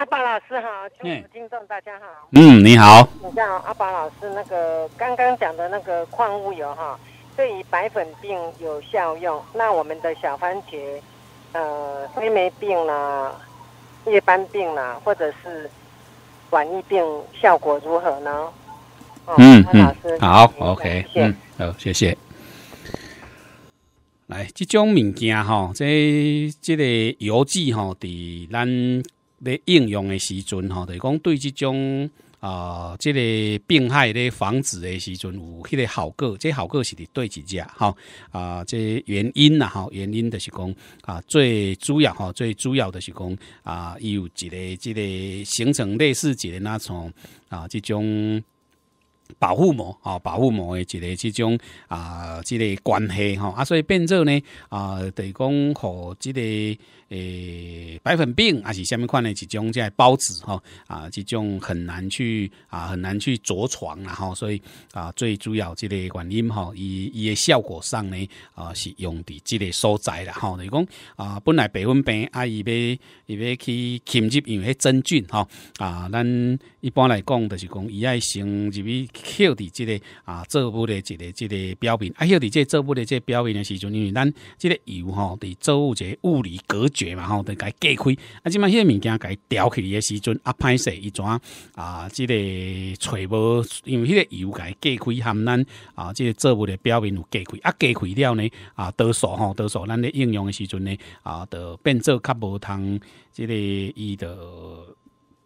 阿宝老师好，听众大家好。嗯，你好。你好，阿宝老师那个刚刚讲的那个矿物油哈，对于白粉病有效用。那我们的小番茄，呃，灰霉病啦、夜斑病啦，或者是晚疫病，效果如何呢？嗯，老师好，OK，好，谢谢。来，这种物件哈，这这个油剂哈，对咱。咧应用的时阵吼，就是讲对即种啊，即个病害咧防止的时阵有迄个效果，这效果是伫对一只吼啊，这原因呐吼，原因著是讲啊最主要吼，最主要著是讲啊，伊有一个即个形成类似一个那种啊即种。保护膜啊，保护膜的一个这种啊，即个关系哈啊，所以变做呢啊，等于讲和之个诶白粉病还是下面款的一种在孢子哈啊，这种很难去啊，很难去着床然后，所以啊最主要这个原因哈，伊伊的效果上呢啊是用在这个所在啦哈，等于讲啊本来白粉病啊伊要伊要去侵入因为真菌哈啊，咱一般来讲就是讲伊爱先入去。喺伫即个啊，做物的即个即个表面，啊，喺伫即个做物的即个表面的时阵，因为咱即个油吼，伫做一个物理隔绝嘛，吼，等伊隔开。啊，即嘛，迄个物件伊调起的时阵，啊，歹势伊怎啊，即个揣无，因为迄个油伊隔开，含咱啊，即个做物的表面有隔开，啊，隔开了呢，啊，多数吼，多数咱咧应用的时阵呢，啊，就变做较无通即个伊的。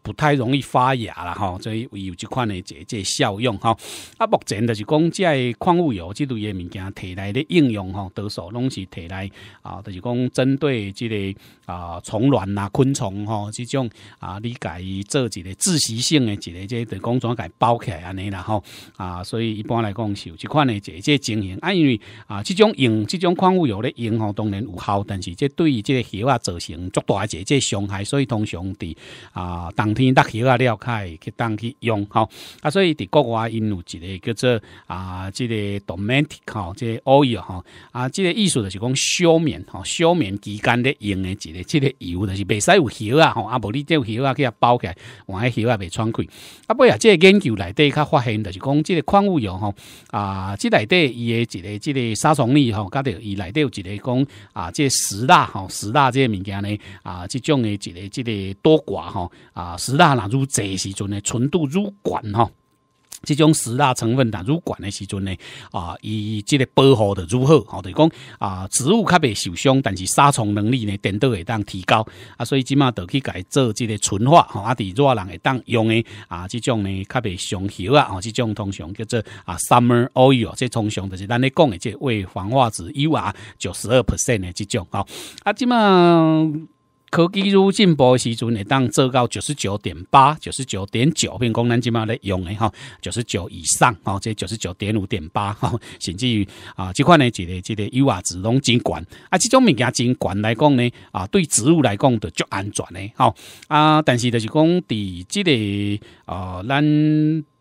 不太容易发芽了哈，所以有这款的这这效用哈。啊，目前就是讲，即矿物油这类的物件提来咧应用哈，多数拢是提来啊，就是讲针对即个啊虫卵呐、昆虫哈，这种啊，你改做一个窒息性的一个即，工作解包起来安尼啦哈。啊，所以一般来讲是有这款的这这情形。啊，因为啊，这种用这种矿物油咧用，当然有效，但是即对于即个虾啊造成足大嘅即伤害，所以通常伫啊当。天得油啊，撩开去当去用吼。啊，所以伫国外因有一个叫做啊，这个 domestic 吼，这 oil 吼。啊，这个意思就是讲烧棉吼，烧棉之间咧用的一个即个油，就是袂使有油啊吼，啊，无你这有油啊，去啊包起来，万一油啊袂穿开。啊。尾啊，即个研究内底，较发现就是讲，即个矿物油吼。啊，即内底伊的一个即个杀虫剂吼，加着伊内底有一个讲啊，即个十大吼，十大即个物件呢啊，即种的一个即个多寡吼。啊。十蜡呐愈济时阵呢，纯度愈管哈。这种十蜡成分呐愈管的时候呢，啊，伊这个保护的愈好，吼，就讲啊，植物较袂受伤，但是杀虫能力呢，程都会当提高啊。所以即马就去改做这个纯化，吼，啊，伫热人会当用的啊，这种呢，较袂上油啊，哦，这种通常叫做啊，summer oil，这通常就是咱咧讲的，即为防化籽油啊，就十二 percent 的这种哈，啊，即马。科技如进步的时阵，会当做到九十九点八、九十九点九，并功能起码咧用诶吼，九十九以上哦，即九十九点五点八哈，甚至于啊，即款呢，即个即个优啊，值拢真悬啊，即种物件真悬来讲呢，啊，对植物来讲就足安全诶吼啊，但是就是讲伫即个啊，咱。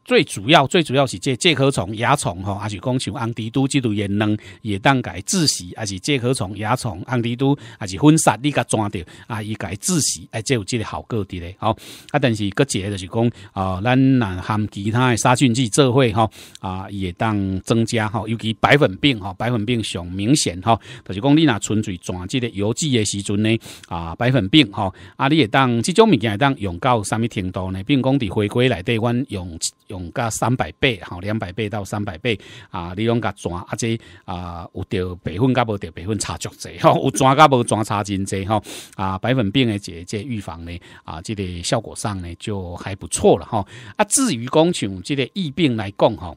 最主要、最主要是这这壳虫、蚜虫吼，也是讲像红蜘蛛即类也能也当改窒息，还是这壳虫、蚜虫红蜘蛛还是分散你甲抓着，啊，伊改窒息，哎，这有即个效果伫咧吼。啊，但是个只就是讲，哦，咱若含其他的杀菌剂做会吼，啊，也当增加吼，尤其白粉病吼，白粉病上明显吼，就是讲你若纯粹抓即个油剂的时阵呢，啊，白粉病吼，啊，你也当即种物件当用到啥物程度呢，并讲伫回归内底，阮用。用个三百倍，吼两百倍到三百倍啊，你用个转啊，这啊有着白粉，加无得白粉差足济吼，有转加无转差真济吼啊，白粉病诶，这这预防呢啊，即个效果上呢就还不错了哈啊，至于讲像即个疫病来讲吼。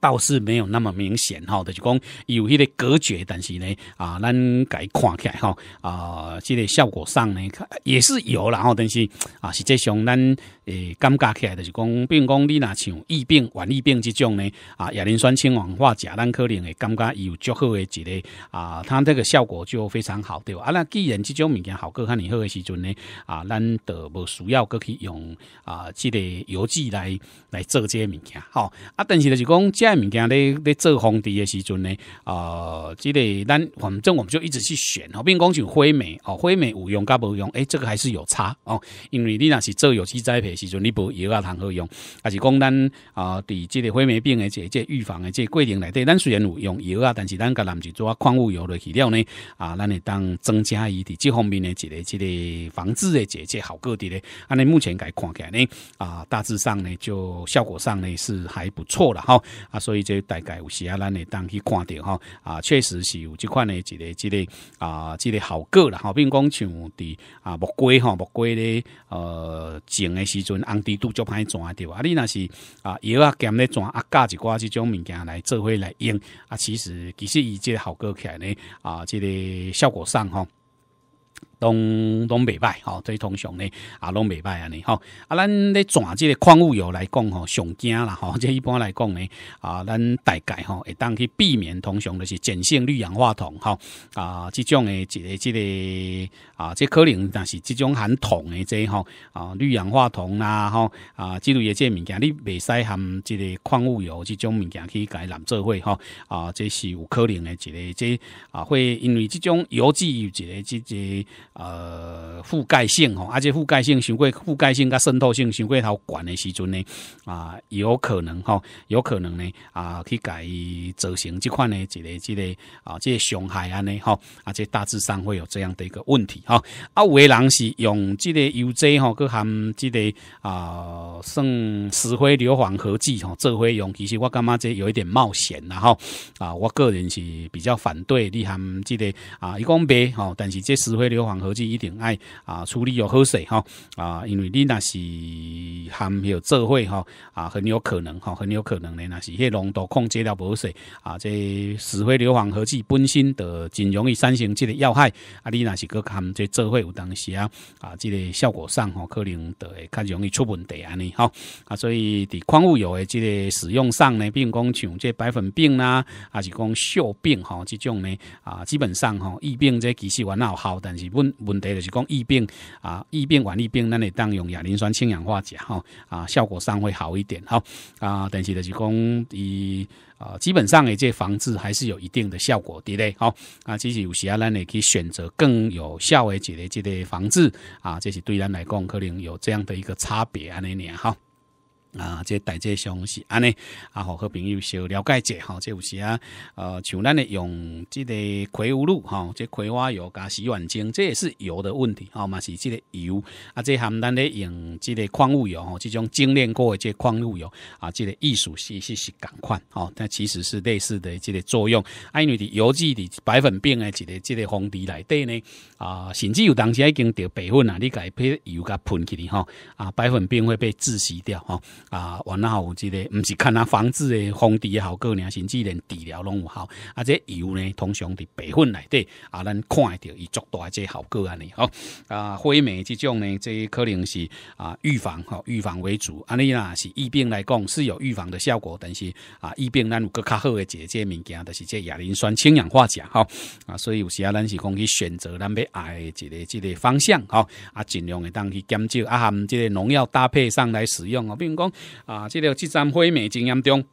倒是没有那么明显，吼，就是讲有迄个隔绝，但是呢，啊，咱解看起来，吼，啊，即个效果上呢也是有啦，吼，但是啊，实际上咱诶感觉起来，就是讲，比如讲你若像疫病、晚疫病这种呢，啊，亚磷酸氢氧化钾，咱可能会感觉有较好的一个啊，它这个效果就非常好，对。啊，那既然这种物件效果遐尼好的时阵呢，啊，咱就无需要去用啊，即个药剂来来做这些物件，好。啊，但是就是讲。在物件咧咧做皇帝的时阵咧，啊，即个咱反正我们就一直去选哦，并讲就灰霉哦，灰霉有用噶无用，哎，这个还是有差哦，因为你若是做有机栽培时阵，你无药啊通好用？啊，是讲咱啊，对即个灰霉病的这这预防的这过程内底，咱虽然有用药啊，但是咱甲咱就做啊矿物油落去了呢，啊，咱会当增加伊伫这方面的一个一个防治的这这效果伫咧，安尼目前该看起来呢，啊，大致上呢就效果上呢是还不错了哈。啊，所以这大概有时啊，咱会当去看着吼啊，确实是有这款的，一个、一个啊，这个效果了哈。并讲像伫啊木瓜吼，木瓜咧呃种的时阵，红蜘蛛就歹抓对吧？啊，你若是啊药啊咸咧转啊加一寡即种物件来做伙来用啊，其实其实即这效果起来呢啊，这个效果上吼。拢拢未歹吼，对通常呢啊，拢未歹安尼吼啊，咱咧转即个矿物油来讲吼，上惊啦吼，即一般来讲呢啊，咱大概吼会当去避免通常的是碱性氯氧化铜吼啊，即种诶一个即个啊，即可能但是即种含铜诶即吼啊，氯氧化铜啦吼啊，之类诶即物件，你未使含即个矿物油即种物件去甲伊染做伙吼啊，这是有可能诶一个即啊，会因为即种油有一个即即。呃，覆盖性吼，而且覆盖性相对覆盖性跟渗透性相对好管的时阵呢，啊，有可能吼，有可能呢，啊，去改造成这款呢，之个这个啊，这个伤害安呢，吼，啊，这大致上会有这样的一个问题哈。啊，有的人是用这个油剂吼，佮含这个啊，算石灰硫磺合剂吼做灰用，其实我感觉这有一点冒险啦吼。啊，我个人是比较反对你含这个啊，一讲白吼，但是这石灰硫磺合计一定爱啊，处理有好势吼啊，因为你那是含有做慧吼啊，很有可能哈，很有可能呢，那是些浓度控制了无好势啊，这石灰硫磺合计本身就真容易产生即个要害啊，你那是佮含这做慧有当时啊啊，这个效果上吼可能就会较容易出问题安尼吼啊，所以伫矿物油的即个使用上呢，并讲像这白粉病啦，还是讲锈病吼，这种呢啊，基本上吼疫病这其实还好，好，但是本问题就是讲疫病啊，疫病完疫病，那你当用亚磷酸氢氧化钾吼啊，效果上会好一点哈啊，但是就是讲伊啊，基本上诶，这防治还是有一定的效果，的咧吼啊，其实有时啊，咱也可以选择更有效诶几类，即类防治啊，这是对咱来讲可能有这样的一个差别安尼样哈。啊，这代致上是安尼，啊，好，好朋友小了解一下，哈，这有时啊，呃，像咱的用这个葵花露，哈，这葵花油加洗碗精，这也是油的问题，吼，嘛是这个油，啊，这含咱的用这个矿物油，哈，这种精炼过的这矿物油，啊，这个艺术其是是赶快，哦，但其实是类似的这个作用，啊，因为油剂的白粉病的这个这个防治来底呢，啊，甚至有当时已经掉白粉啊，你改配油加喷起哩，吼，啊，白粉病会被窒息掉，吼。啊，完啦！有即个，毋是看那防治诶，防治也好，果呢，甚至连治疗拢有效。啊，即药呢，通常伫白粉内底，啊，咱看一伊以作大即效果安尼吼。啊，灰霉即种呢，即可能是啊预防，吼，预防为主。安尼啦，是疫病来讲是有预防的效果，但是啊，疫病咱有个较好诶解决物件，就是即亚磷酸氢氧化钾，吼。啊，所以有时啊，咱是讲去选择咱要爱一个即个方向，吼，啊，尽量会当去减少啊，含即个农药搭配上来使用哦，如讲。啊，这个即三会灭经验中。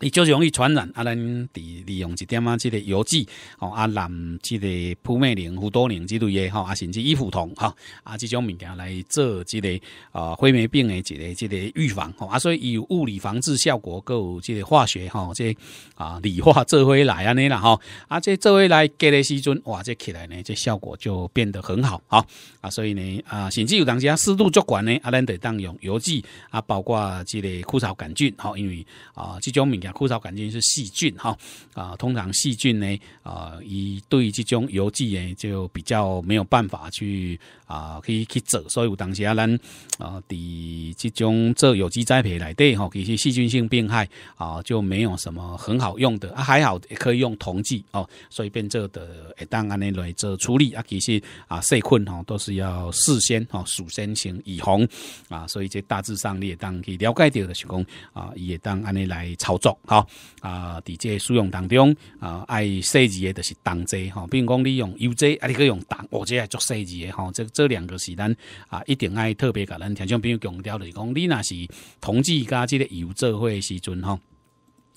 伊就是容易传染，啊，咱伫利用一点仔即个药剂，吼啊，咱即个扑灭灵、辅多灵之类诶，吼啊甚至伊普同，吼，啊即种物件来做即个啊灰霉病诶，即个即个预防，吼啊所以伊有物理防治效果够即个化学，吼即啊理化做回来安尼啦，吼啊即做回来隔离时阵，哇即起来呢，即效果就变得很好，吼，啊所以呢啊甚至有当时啊湿度足悬呢，啊，咱得当用药剂，啊包括即个枯草杆菌，吼因为啊即种物。枯草杆菌是细菌哈啊，通常细菌呢啊，以对这种油剂呢就比较没有办法去啊去去做，所以有当时啊咱啊，第这种做有机栽培来对哈，其实细菌性病害啊就没有什么很好用的，啊，还好可以用同剂哦，所以变做的当安尼来做处理啊，其实啊细菌哈都是要事先哈，事先先预防啊，所以这大致上你也当去了解到的是讲啊，也当安尼来操作。吼啊，伫即个使用当中啊，爱设置的都是同济吼，比如讲你用 UZ，你去用同或者系做设置的吼，这这两个是咱啊，一定爱特别甲咱听众朋友强调的，讲你若是统计家即个 UZ 会时阵吼。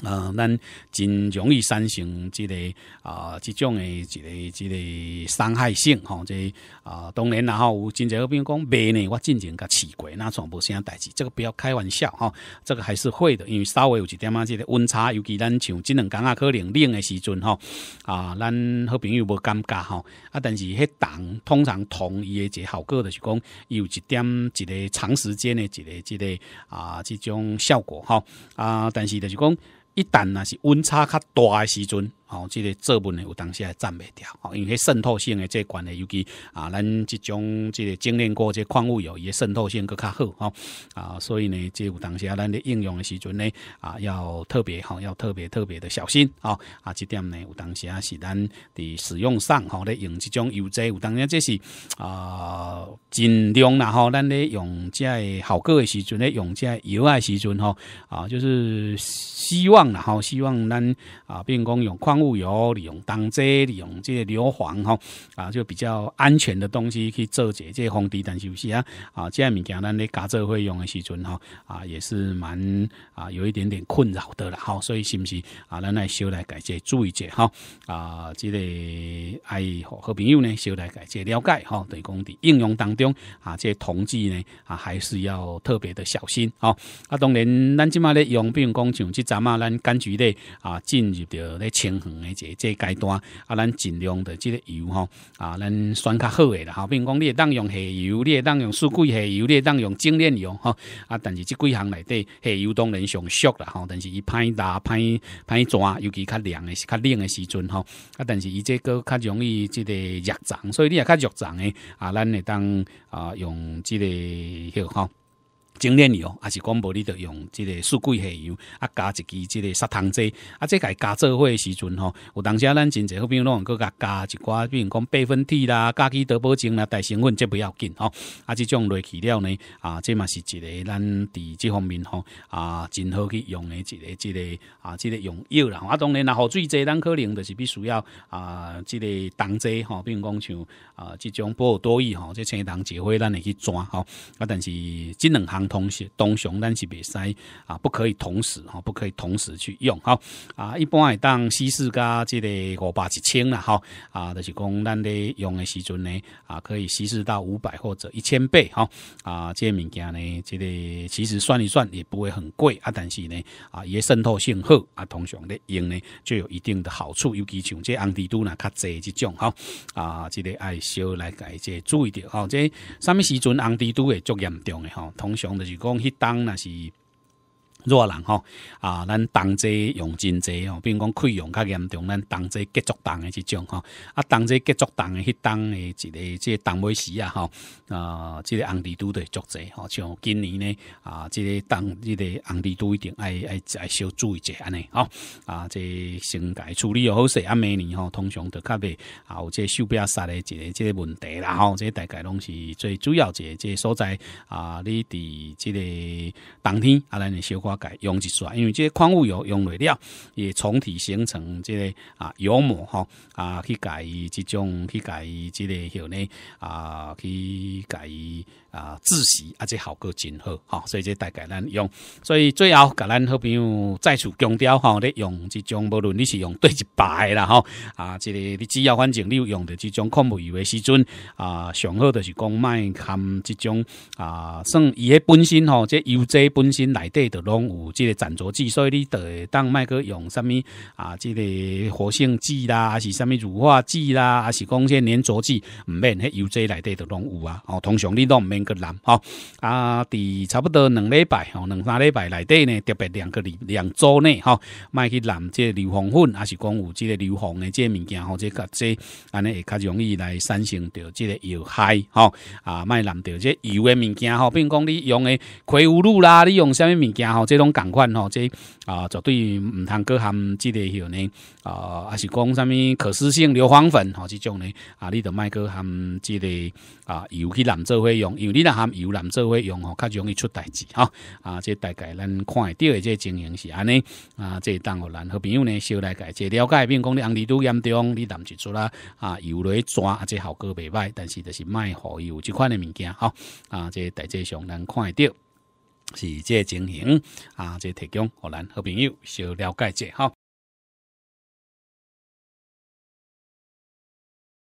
呃，咱真容易产生即个啊，即种诶即个即个伤害性即、这啊，当然然后济好朋友讲卖呢，我进前甲试过，那从无啥代志。这个不要开玩笑吼。这个还是会的，因为稍微有一点啊，即个温差，尤其咱像即两天啊，可能冷的时阵吼，啊，咱好朋友无感觉吼，啊，但是迄冻通常同伊的一个效果就是讲有一点，一个长时间的，一个，一个啊，即种效果吼，啊，但是就是讲。一旦那是温差较大诶时阵。哦，即个作文呢有当时也赞袂掉，哦，因为渗透性的这关系，尤其啊，咱即种这个精炼过这矿物油，伊的渗透性搁较好，哦，啊，所以呢，这有当时啊，咱咧应用的时阵呢，啊，要特别好，要特别特别的小心，哦，啊，这点呢，有当时啊是咱伫使用上，哈，咧用这种油剂，有当时这是啊，尽量啦吼，咱咧用这效果的时阵呢，用这油爱时阵，吼，啊，就是希望啦哈，希望咱啊，并讲用矿。物油，利用当遮，利用这些硫磺哈啊，就比较安全的东西去做一这防地是有时啊啊，这样物件咱咧加做会用的时阵吼啊，也是蛮啊有一点点困扰的啦，好，所以是不是啊？咱来修来改这注意者吼啊，这个爱好好朋友呢，修来改这了解哈，对工地应用当中啊，这同志呢啊，还是要特别的小心吼啊，当然咱今嘛咧用兵工厂，即阵啊，咱柑橘类啊进入到咧清。一个这阶段啊，咱尽量的这个油吼，啊，咱选较好的啦。吼，比如讲，你当用下油，你当用四季下油，你当用精炼油吼，啊。但是，这几项内底下油当然上熟啦，吼，但是，伊歹打歹歹抓，尤其较凉的、较冷的时阵吼，啊。但是，伊这个较容易这个肉脏，所以你也较肉脏的啊。咱会当啊，用这个油哈。精炼油，还是讲无你着用即个四季下油，啊加一支即个杀虫剂，啊，这个加做伙的时阵吼，有当啊咱真好比如讲，搁加加一寡，比如讲百分 T 啦，加基德保精啦，代成分这不要紧吼，啊，即种落去了呢，啊，这嘛是一个咱伫即方面吼，啊，真好去用的，一个，一个，啊，即个用药啦，啊，当然啦，雨水剂咱可能就是必须要啊，即个同剂吼，比如讲像啊，即种波尔多液吼，这青虫结灰咱会去抓吼，啊，但是即两行。同时，通常咱是袂使啊，不可以同时哈，不可以同时去用哈啊。一般会当稀释加即个五百一千啦哈啊，就是讲咱咧用的时阵呢啊，可以稀释到五百或者一千倍哈啊。这个物件呢，即个其实算一算也不会很贵啊，但是呢啊，也渗透性好啊，通常咧用呢就有一定的好处。尤其像这红地都呢较济一种哈啊，即个爱小来改这注意点哈。这什么时阵红地都会足严重的哈，通常。就是讲迄当若是。热人吼啊，咱当在用真侪吼，比如讲溃疡较严重，咱当在结足冻的即种吼，啊，当在结足冻的迄冻的，即个即个冻尾时啊吼，啊，即个红利多的足侪吼，像今年呢啊，即个冻即个红蜘蛛一定爱爱爱小注意者安尼吼，啊，即个成改处理又好势啊，明年吼通常都较袂啊，有即个手表杀的即个即个问题啦吼，即个大概拢是最主要一个即个所在啊，你伫即个冬天啊，咱小可。改用一算，因为这些矿物油用完了，也重体形成这个啊油膜哈啊去改这种去改这个后呢啊去改。啊，自习啊且效果真好哈，所以这大概咱用，所以最后甲咱好朋友再次强调哈，你用这种无论你是用对一排啦哈，啊，这个你只要反正你有用的这种矿物油的时阵啊，上好的是讲卖含这种啊，算伊个本身吼，这 UZ 本身内底都拢有这个粘着剂，所以你当卖去用什么啊，这个活性剂啦，还是什么乳化剂啦，还是讲些粘着剂，唔免迄 UZ 内底都拢有啊，哦，通常你都唔免。去染哈啊，伫差不多两礼拜吼，两三礼拜内底呢，特别两个礼两周内吼，卖去染这硫磺粉，还是讲有这个硫磺的这物件吼，这个这安尼会较容易来产生着这个油害吼。啊，卖染掉这油的物件吼，并讲你用的葵花露啦，你用什么物件吼，这种共款吼，这啊绝对唔通各含这个吼呢啊，还是讲什么可湿性硫磺粉吼这种呢啊，你都卖搁含这个啊油去染做伙用。有你若含油难做会用户，较容易出代志吼。啊！这大概咱看会到的这情形是安尼啊！这当互咱好朋友呢，小来解，这了解并讲你红例都严重，你难去出啦啊！油来抓，这效果袂歹，但是就是卖好油这款的物件吼。啊！这大志上咱看会到，是这情形啊！这提供互咱好朋友小了解下。哈。